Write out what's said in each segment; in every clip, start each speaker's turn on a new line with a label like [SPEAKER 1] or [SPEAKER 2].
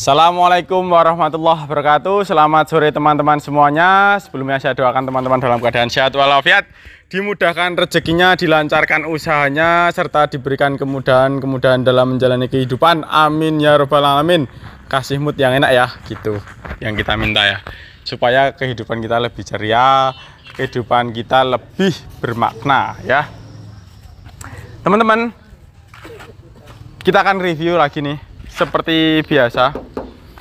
[SPEAKER 1] Assalamualaikum warahmatullahi wabarakatuh Selamat sore teman-teman semuanya Sebelumnya saya doakan teman-teman dalam keadaan sehat walafiat Dimudahkan rezekinya, dilancarkan usahanya Serta diberikan kemudahan-kemudahan dalam menjalani kehidupan Amin ya robbal alamin Kasih mood yang enak ya gitu Yang kita minta ya Supaya kehidupan kita lebih ceria Kehidupan kita lebih bermakna ya Teman-teman Kita akan review lagi nih seperti biasa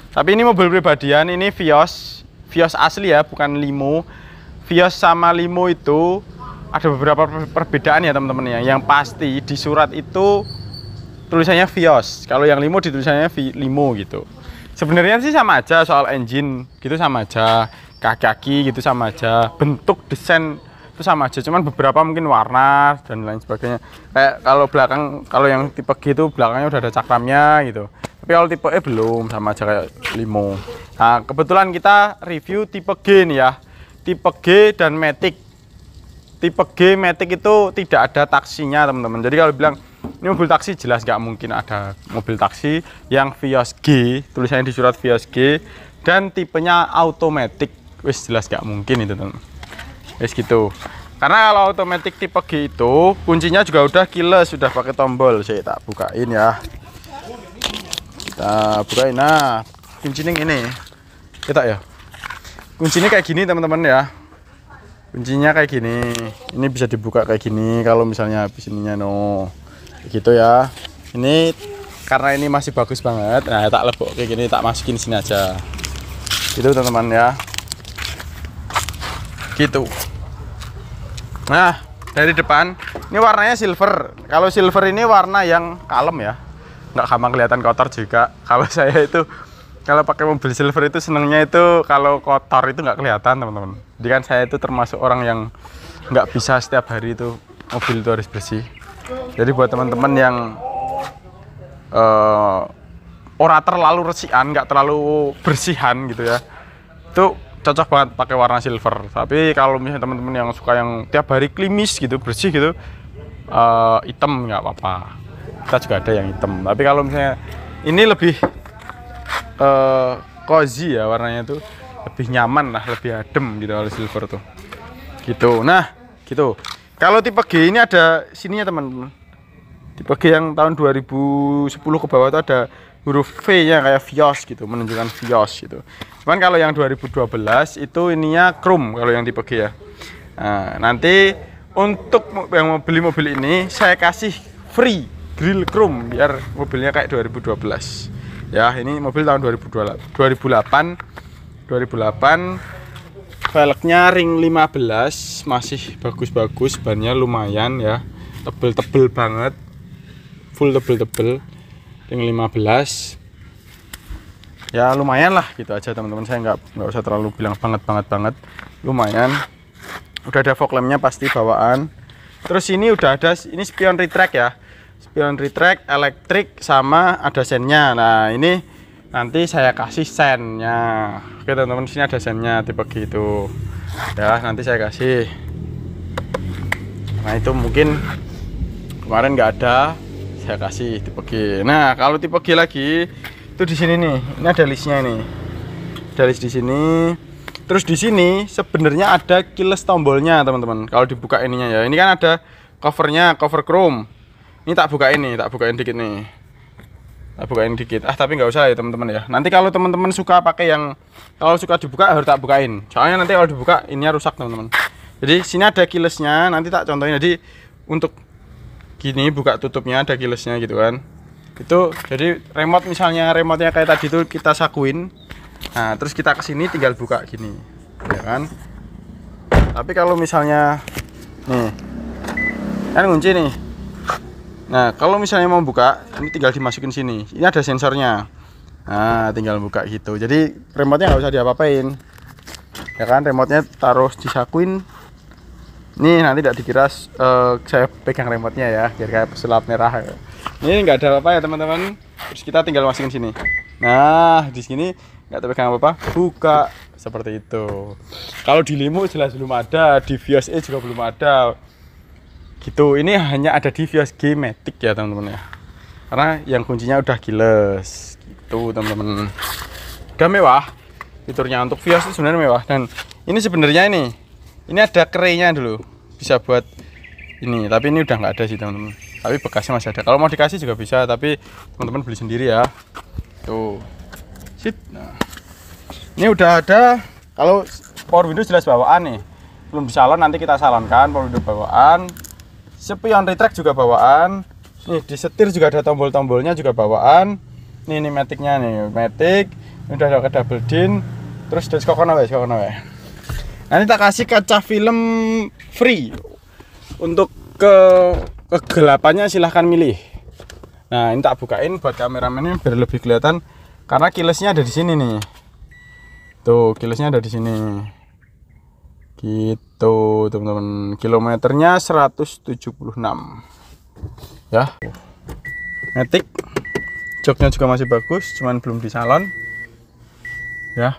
[SPEAKER 1] tapi ini mobil pribadian ini Vios Vios asli ya bukan limo Vios sama limo itu ada beberapa perbedaan ya teman-teman ya yang pasti di surat itu tulisannya Vios kalau yang limo ditulisannya v limo gitu sebenarnya sih sama aja soal engine gitu sama aja kaki-kaki gitu sama aja bentuk desain itu sama aja cuman beberapa mungkin warna dan lain sebagainya kayak kalau belakang kalau yang tipe G itu belakangnya udah ada cakramnya gitu tapi kalau tipe E belum sama aja kayak limo nah kebetulan kita review tipe G nih ya tipe G dan Matic tipe G Matic itu tidak ada taksinya teman-teman jadi kalau bilang ini mobil taksi jelas nggak mungkin ada mobil taksi yang Vios G tulisannya di surat Vios G dan tipenya automatic wis jelas nggak mungkin itu teman-teman es gitu. Karena kalau otomatis tipe G itu kuncinya juga udah kiles sudah pakai tombol. Saya tak bukain ya. Kita bukain. Nah, kuncinya ini. Kita iya ya. Kuncinya kayak gini teman-teman ya. Kuncinya kayak gini. Ini bisa dibuka kayak gini kalau misalnya habis ininya no. Gitu ya. Ini karena ini masih bagus banget. Nah, tak lebok kayak gini, tak masukin sini aja. Gitu teman-teman ya gitu nah dari depan ini warnanya silver kalau silver ini warna yang kalem ya nggak gampang kelihatan kotor juga kalau saya itu kalau pakai mobil silver itu senangnya itu kalau kotor itu nggak kelihatan teman-teman jadi kan saya itu termasuk orang yang nggak bisa setiap hari itu mobil itu harus bersih jadi buat teman-teman yang uh, ora terlalu resian nggak terlalu bersihan gitu ya itu cocok banget pakai warna silver tapi kalau misalnya teman-teman yang suka yang tiap hari klimis gitu bersih gitu uh, hitam nggak apa-apa kita juga ada yang hitam tapi kalau misalnya ini lebih uh, cozy ya warnanya tuh lebih nyaman lah lebih adem gitu kalau silver tuh gitu nah gitu kalau tipe G ini ada sininya teman-teman tipe G yang tahun 2010 ke bawah itu ada huruf V nya kayak Vios gitu menunjukkan Vios gitu Cuman kalau yang 2012 itu ininya chrome kalau yang tipe G ya. Nah, nanti untuk yang mau beli mobil ini saya kasih free grill chrome biar mobilnya kayak 2012. Ya, ini mobil tahun 2008. 2008 2008 velgnya ring 15 masih bagus-bagus bannya lumayan ya tebel-tebel banget full tebel-tebel ring 15 ya lumayan lah gitu aja teman-teman saya nggak nggak usah terlalu bilang banget banget banget lumayan udah ada fog lampnya pasti bawaan terus ini udah ada ini spion retract ya spion retract elektrik sama ada sennya nah ini nanti saya kasih sennya oke teman-teman sini ada sennya tipe gitu ya nanti saya kasih nah itu mungkin kemarin nggak ada saya kasih tipe G nah kalau tipe G lagi itu di sini nih ini ada listnya ini ada list di sini terus di sini sebenarnya ada keyless tombolnya teman-teman kalau dibuka ininya ya ini kan ada covernya cover chrome ini tak buka ini tak bukain dikit nih tak bukain dikit ah tapi nggak usah ya teman-teman ya nanti kalau teman-teman suka pakai yang kalau suka dibuka harus tak bukain soalnya nanti kalau dibuka ininya rusak teman-teman jadi sini ada keylessnya nanti tak contohin jadi untuk gini buka tutupnya ada keylessnya gitu kan itu jadi remote misalnya remote nya kayak tadi tuh kita sakuin nah terus kita kesini tinggal buka gini ya kan tapi kalau misalnya nih kan kunci nih nah kalau misalnya mau buka ini tinggal dimasukin sini ini ada sensornya nah tinggal buka gitu jadi remote nya nggak usah diapa-apain ya kan remote nya taruh disakuin nih nanti tidak dikira uh, saya pegang nya ya biar kayak pesulap merah ini nggak ada apa-apa ya teman-teman terus kita tinggal masukin sini nah di sini nggak terpegang apa-apa buka seperti itu kalau di limo jelas belum ada di Vios E juga belum ada gitu ini hanya ada di Vios G Matic ya teman-teman ya karena yang kuncinya udah giles gitu teman-teman udah mewah fiturnya untuk Vios itu sebenarnya mewah dan ini sebenarnya ini ini ada kerenya dulu bisa buat ini tapi ini udah nggak ada sih teman-teman tapi bekasnya masih ada kalau mau dikasih juga bisa tapi teman-teman beli sendiri ya tuh sit nah. ini udah ada kalau power window jelas bawaan nih belum disalon nanti kita salonkan power window bawaan spion retract juga bawaan nih di setir juga ada tombol-tombolnya juga bawaan nih ini metiknya nih matic ini udah ada double din terus dari kokono wes kokono wes nanti tak kasih kaca film free untuk ke kegelapannya silahkan milih nah ini tak bukain buat ini biar lebih kelihatan karena kilesnya ada di sini nih tuh kilesnya ada di sini gitu teman-teman kilometernya 176 ya metik joknya juga masih bagus cuman belum di salon ya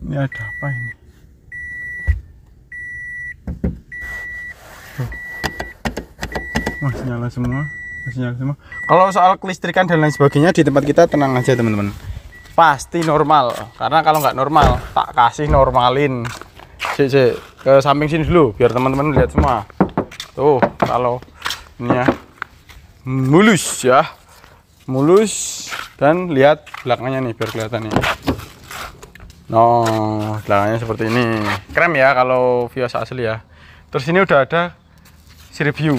[SPEAKER 1] ini ada apa ini masih nyala semua masih nyala semua kalau soal kelistrikan dan lain sebagainya di tempat kita tenang aja teman-teman pasti normal karena kalau nggak normal tak kasih normalin cek cek ke samping sini dulu biar teman-teman lihat semua tuh kalau ini ya mulus ya mulus dan lihat belakangnya nih biar kelihatan nih no belakangnya seperti ini krem ya kalau Vios asli ya terus ini udah ada si review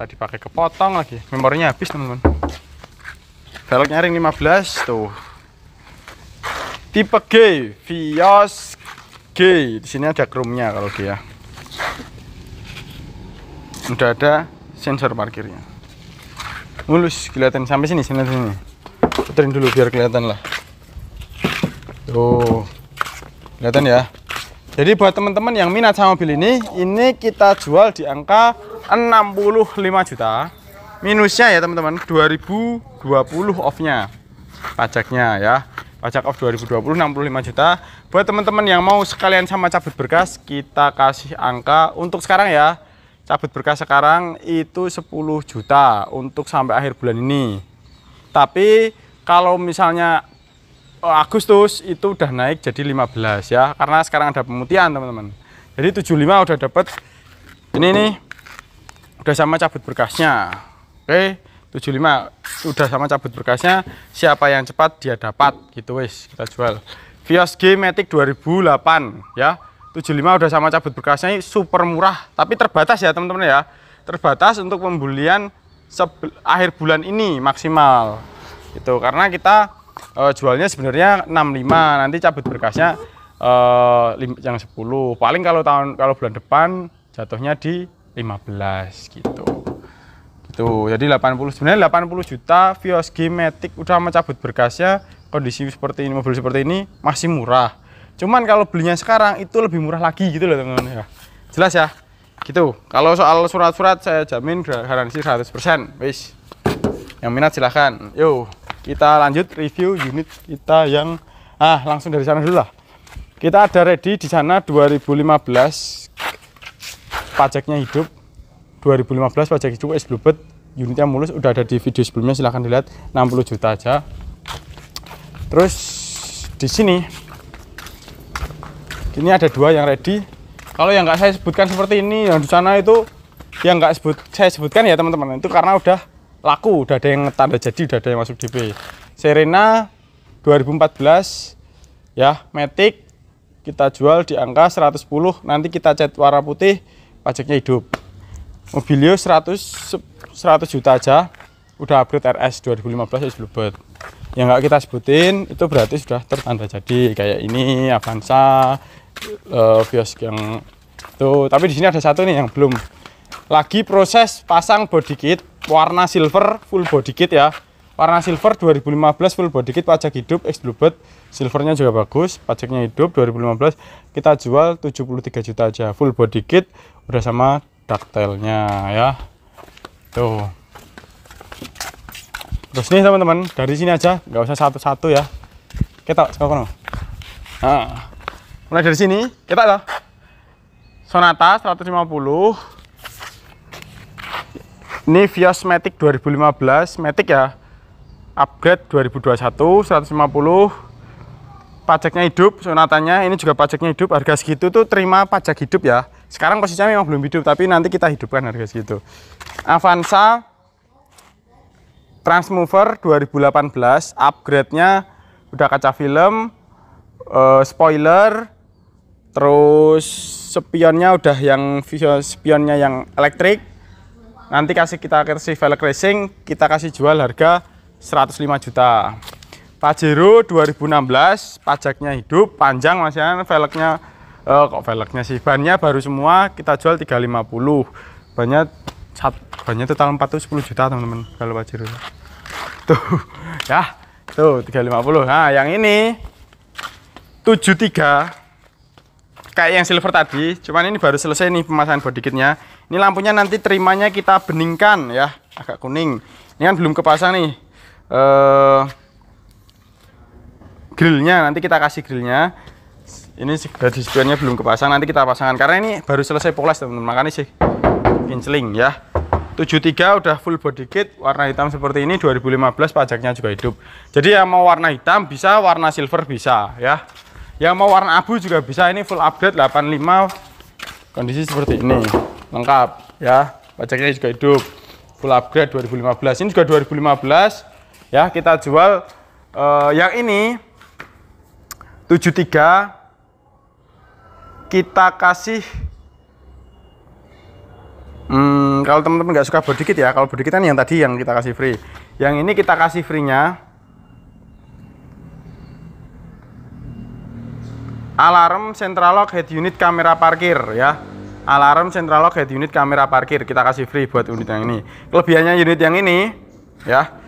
[SPEAKER 1] tadi pakai kepotong lagi memorinya habis teman-teman velgnya ring 15 tuh tipe G Vios G di sini ada chrome-nya kalau dia ya. udah ada sensor parkirnya mulus kelihatan sampai sini sini sini puterin dulu biar kelihatan lah tuh kelihatan ya jadi buat teman-teman yang minat sama mobil ini ini kita jual di angka 65 juta minusnya ya teman-teman 2020 offnya pajaknya ya pajak off 2020 65 juta buat teman-teman yang mau sekalian sama cabut berkas kita kasih angka untuk sekarang ya cabut berkas sekarang itu 10 juta untuk sampai akhir bulan ini tapi kalau misalnya eh, Agustus itu udah naik jadi 15 ya karena sekarang ada pemutihan teman-teman jadi 75 udah dapet ini nih udah sama cabut berkasnya oke 75 udah sama cabut berkasnya siapa yang cepat dia dapat gitu wis kita jual Vios G Matic 2008 ya 75 udah sama cabut berkasnya super murah tapi terbatas ya teman-teman ya terbatas untuk pembelian akhir bulan ini maksimal gitu karena kita e, jualnya sebenarnya 65 nanti cabut berkasnya e, yang 10 paling kalau tahun kalau bulan depan jatuhnya di 15 gitu gitu jadi 80 sebenarnya 80 juta Vios Gmatic udah mencabut berkasnya kondisi seperti ini mobil seperti ini masih murah cuman kalau belinya sekarang itu lebih murah lagi gitu loh teman-teman ya jelas ya gitu kalau soal surat-surat saya jamin garansi 100% wis yang minat silahkan yuk kita lanjut review unit kita yang ah langsung dari sana dulu lah kita ada ready di sana 2015 pajaknya hidup 2015 pajak hidup es bluebird unitnya mulus udah ada di video sebelumnya silahkan dilihat 60 juta aja terus di sini ini ada dua yang ready kalau yang nggak saya sebutkan seperti ini yang di sana itu yang nggak sebut saya sebutkan ya teman-teman itu karena udah laku udah ada yang tanda jadi udah ada yang masuk DP Serena 2014 ya Matic kita jual di angka 110 nanti kita cat warna putih pajaknya hidup mobilio 100 100 juta aja udah upgrade RS 2015 ya bluebird yang nggak kita sebutin itu berarti sudah tertanda jadi kayak ini Avanza uh, eh, Vios yang tuh tapi di sini ada satu nih yang belum lagi proses pasang body kit warna silver full body kit ya Warna silver 2015 full body kit pajak hidup X Bluebird. Silvernya juga bagus, pajaknya hidup 2015 kita jual 73 juta aja full body kit udah sama ducktailnya ya. Tuh. Terus nih teman-teman, dari sini aja, nggak usah satu-satu ya. Kita sekarang. Nah, mulai dari sini, kita lah Sonata 150. Ini Vios Matic 2015, Matic ya upgrade 2021 150 pajaknya hidup sonatanya ini juga pajaknya hidup harga segitu tuh terima pajak hidup ya sekarang posisinya memang belum hidup tapi nanti kita hidupkan harga segitu Avanza Transmover 2018 upgrade-nya udah kaca film uh, spoiler terus spionnya udah yang spionnya yang elektrik nanti kasih kita kasih velg racing kita kasih jual harga 105 juta Pajero 2016 pajaknya hidup panjang Mas Yan velgnya eh, kok velgnya sih bannya baru semua kita jual 350 cat bannya total 410 juta teman-teman kalau Pajero tuh ya tuh 350 nah yang ini 73 kayak yang silver tadi cuman ini baru selesai nih pemasangan body kitnya ini lampunya nanti terimanya kita beningkan ya agak kuning ini kan belum kepasang nih uh, grillnya nanti kita kasih grillnya ini garis spionnya belum kepasang nanti kita pasangkan karena ini baru selesai poles teman-teman makanya sih kinceling ya 73 udah full body kit warna hitam seperti ini 2015 pajaknya juga hidup jadi yang mau warna hitam bisa warna silver bisa ya yang mau warna abu juga bisa ini full update 85 kondisi seperti ini lengkap ya pajaknya juga hidup full upgrade 2015 ini juga 2015 ya kita jual uh, yang ini 73 kita kasih hmm, kalau teman-teman nggak suka berdikit ya kalau berdikit kan yang tadi yang kita kasih free yang ini kita kasih free nya alarm central lock head unit kamera parkir ya alarm central lock head unit kamera parkir kita kasih free buat unit yang ini kelebihannya unit yang ini ya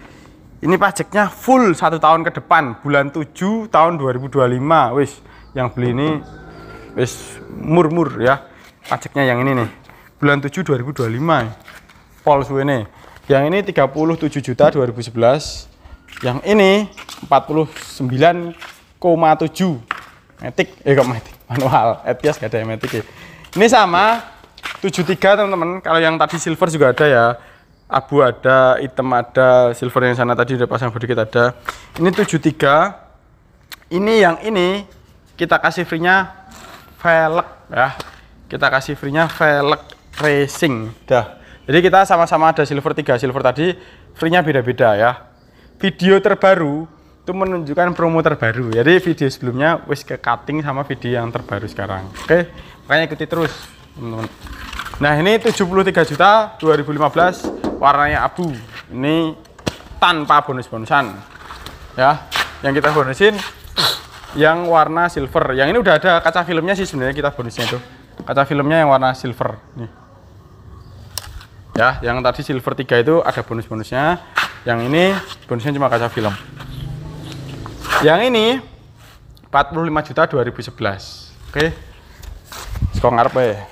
[SPEAKER 1] ini pajaknya full satu tahun ke depan, bulan 7 tahun 2025. Wis, yang beli ini wis murmur ya. Pajaknya yang ini nih. Bulan 7 2025. Pol suwene. Yang ini 37 juta 2011. Yang ini 49,7 metik eh kok metik manual Etias gak ada yang metik ya. Ini sama 73 teman-teman. Kalau yang tadi silver juga ada ya abu ada, hitam ada, silver yang sana tadi udah pasang sedikit ada. Ini 73. Ini yang ini kita kasih free-nya velg ya. Kita kasih free-nya velg racing. Dah. Jadi kita sama-sama ada silver 3, silver tadi free-nya beda-beda ya. Video terbaru itu menunjukkan promo terbaru. Jadi video sebelumnya wis ke cutting sama video yang terbaru sekarang. Oke, makanya ikuti terus, nah ini Nah, ini 73 juta 2015 warnanya abu ini tanpa bonus-bonusan ya yang kita bonusin yang warna silver yang ini udah ada kaca filmnya sih sebenarnya kita bonusnya itu kaca filmnya yang warna silver nih ya yang tadi silver 3 itu ada bonus-bonusnya yang ini bonusnya cuma kaca film yang ini 45 juta 2011 oke okay. sekolah ngarep ya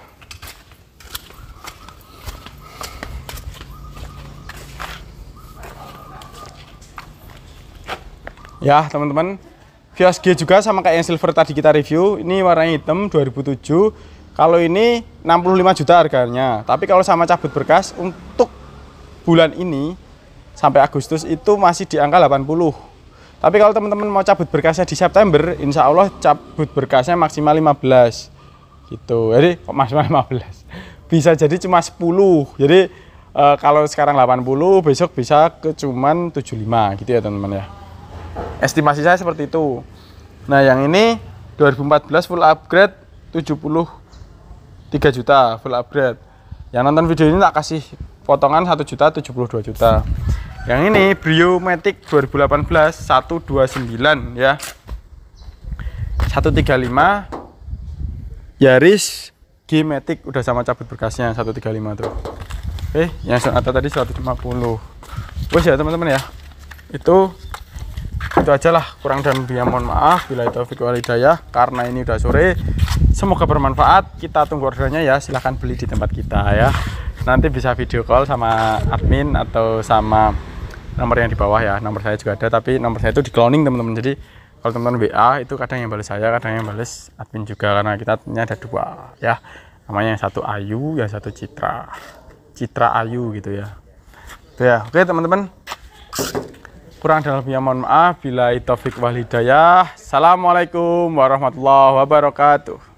[SPEAKER 1] ya teman-teman Vios G juga sama kayak yang silver tadi kita review ini warna hitam 2007 kalau ini 65 juta harganya tapi kalau sama cabut berkas untuk bulan ini sampai Agustus itu masih di angka 80 tapi kalau teman-teman mau cabut berkasnya di September Insya Allah cabut berkasnya maksimal 15 gitu jadi kok maksimal 15 bisa jadi cuma 10 jadi e, kalau sekarang 80 besok bisa ke cuman 75 gitu ya teman-teman ya estimasi saya seperti itu nah yang ini 2014 full upgrade 73 juta full upgrade yang nonton video ini tak kasih potongan 1 juta 72 juta yang ini Brio Matic 2018 129 ya 135 Yaris G Matic udah sama cabut berkasnya 135 tuh oke eh, yang atas tadi 150 Wes ya teman-teman ya itu itu aja lah kurang dan lebihnya mohon maaf bila itu video hidayah karena ini udah sore semoga bermanfaat kita tunggu ordernya ya silahkan beli di tempat kita ya nanti bisa video call sama admin atau sama nomor yang di bawah ya nomor saya juga ada tapi nomor saya itu di cloning teman-teman jadi kalau teman-teman WA itu kadang yang balas saya kadang yang balas admin juga karena kita punya ada dua ya namanya yang satu Ayu yang satu Citra Citra Ayu gitu ya itu ya oke teman-teman Kurang dan lebihnya mohon maaf. Bila taufik wal hidayah. Assalamualaikum warahmatullahi wabarakatuh.